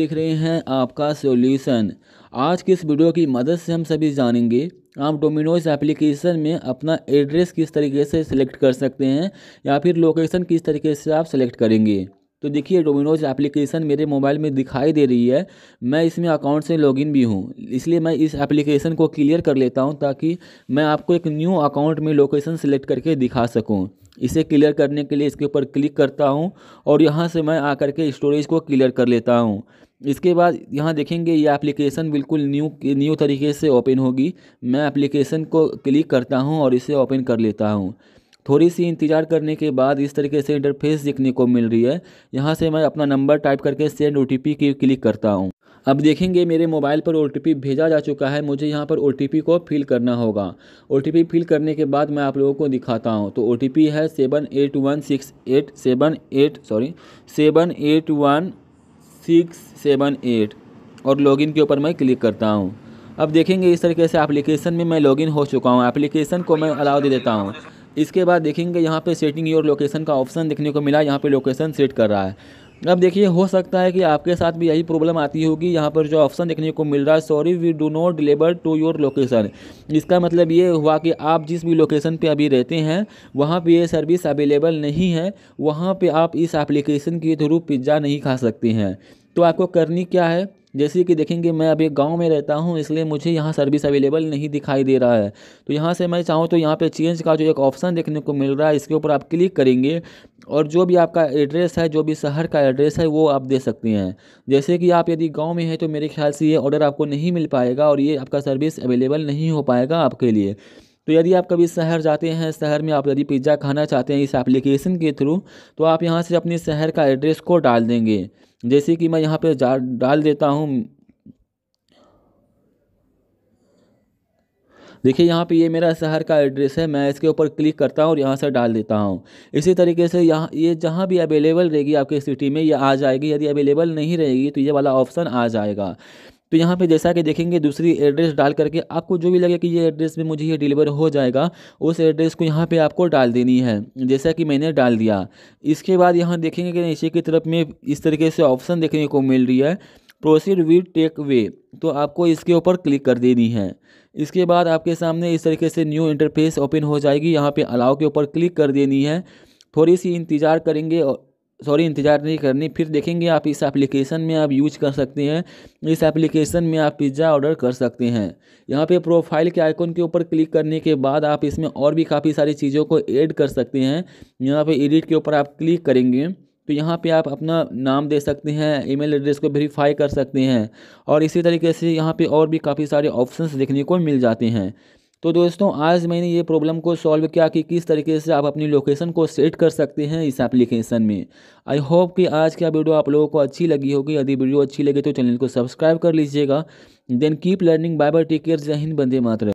देख रहे हैं आपका सॉल्यूशन आज की इस वीडियो की मदद से हम सभी जानेंगे आप डोमिनोज एप्लीकेशन में अपना एड्रेस किस तरीके से सिलेक्ट कर सकते हैं या फिर लोकेशन किस तरीके से आप सेलेक्ट करेंगे तो देखिए डोमिनोज एप्लीकेशन मेरे मोबाइल में दिखाई दे रही है मैं इसमें अकाउंट से लॉगिन भी हूँ इसलिए मैं इस एप्लीकेशन को क्लियर कर लेता हूँ ताकि मैं आपको एक न्यू अकाउंट में लोकेशन सेलेक्ट करके दिखा सकूँ इसे क्लियर करने के लिए इसके ऊपर क्लिक करता हूँ और यहाँ से मैं आ के स्टोरेज को क्लियर कर लेता हूँ इसके बाद यहाँ देखेंगे ये एप्लीकेशन बिल्कुल न्यू न्यू तरीके से ओपन होगी मैं एप्लीकेशन को क्लिक करता हूँ और इसे ओपन कर लेता हूँ थोड़ी सी इंतज़ार करने के बाद इस तरीके से इंटरफेस देखने को मिल रही है यहाँ से मैं अपना नंबर टाइप करके सेंड ओ की क्लिक करता हूँ अब देखेंगे मेरे मोबाइल पर ओ भेजा जा चुका है मुझे यहाँ पर ओ को फिल करना होगा ओ फिल करने के बाद मैं आप लोगों को दिखाता हूँ तो ओ है seven eight one six eight seven eight sorry seven eight one six seven eight और लॉगिन के ऊपर मैं क्लिक करता हूँ अब देखेंगे इस तरीके से एप्लीकेशन में मैं लॉगिन हो चुका हूँ एप्लीकेशन को मैं अलाउ दे देता हूँ इसके बाद देखेंगे यहाँ पे सेटिंग योर लोकेशन का ऑप्शन देखने को मिला यहाँ पे लोकेशन सेट कर रहा है अब देखिए हो सकता है कि आपके साथ भी यही प्रॉब्लम आती होगी यहाँ पर जो ऑप्शन देखने को मिल रहा है sorry we do not deliver to your location इसका मतलब ये हुआ कि आप जिस भी लोकेशन पे अभी रहते हैं वहाँ पे ये सर्विस अवेलेबल नहीं है वहाँ पे आप इस एप्लीकेशन के थ्रू पिज्ज़ा नहीं खा सकते हैं तो आपको करनी क्या है जैसे कि देखेंगे मैं अभी गांव में रहता हूं इसलिए मुझे यहां सर्विस अवेलेबल नहीं दिखाई दे रहा है तो यहां से मैं चाहूं तो यहां पे चेंज का जो एक ऑप्शन देखने को मिल रहा है इसके ऊपर आप क्लिक करेंगे और जो भी आपका एड्रेस है जो भी शहर का एड्रेस है वो आप दे सकते हैं जैसे कि आप यदि गाँव में हैं तो मेरे ख्याल से ये ऑर्डर आपको नहीं मिल पाएगा और ये आपका सर्विस अवेलेबल नहीं हो पाएगा आपके लिए तो यदि आप कभी शहर जाते हैं शहर में आप यदि पिज़्ज़ा खाना चाहते हैं इस एप्लीकेशन के थ्रू तो आप यहाँ से अपने शहर का एड्रेस को डाल देंगे जैसे कि मैं यहाँ पर डाल देता हूँ देखिए यहाँ पे ये मेरा शहर का एड्रेस है मैं इसके ऊपर क्लिक करता हूँ और यहाँ से डाल देता हूँ इसी तरीके से यहाँ ये जहाँ भी अवेलेबल रहेगी आपके सिटी में ये आ जाएगी यदि अवेलेबल नहीं रहेगी तो ये वाला ऑप्शन आ जाएगा तो यहाँ पे जैसा कि देखेंगे दूसरी एड्रेस डाल करके आपको जो भी लगे कि ये एड्रेस में मुझे ये डिलीवर हो जाएगा उस एड्रेस को यहाँ पे आपको डाल देनी है जैसा कि मैंने डाल दिया इसके बाद यहाँ देखेंगे कि नीचे की तरफ में इस तरीके से ऑप्शन देखने को मिल रही है प्रोसीड विल टेक वे तो आपको इसके ऊपर क्लिक कर देनी है इसके बाद आपके सामने इस तरीके से न्यू इंटरफेस ओपन हो जाएगी यहाँ पर अलाव के ऊपर क्लिक कर देनी है थोड़ी सी इंतज़ार करेंगे और सॉरी इंतज़ार नहीं करनी फिर देखेंगे आप इस एप्लीकेशन में आप यूज कर सकते हैं इस एप्लीकेशन में आप पिज़्ज़ा ऑर्डर कर सकते हैं यहाँ पे प्रोफाइल के आइकन के ऊपर क्लिक करने के बाद आप इसमें और भी काफ़ी सारी चीज़ों को ऐड कर सकते हैं यहाँ पे एडिट के ऊपर आप क्लिक करेंगे तो यहाँ पे आप अपना नाम दे सकते हैं ईमेल एड्रेस को वेरीफाई कर सकते हैं और इसी तरीके से यहाँ पे और भी काफ़ी सारे ऑप्शंस देखने को मिल जाते हैं तो दोस्तों आज मैंने ये प्रॉब्लम को सॉल्व किया कि किस तरीके से आप अपनी लोकेशन को सेट कर सकते हैं इस एप्लीकेशन में आई होप कि आज क्या वीडियो आप लोगों को अच्छी लगी होगी यदि वीडियो अच्छी लगे तो चैनल को सब्सक्राइब कर लीजिएगा then keep learning bye bye take care जय हिंद बंदे मातर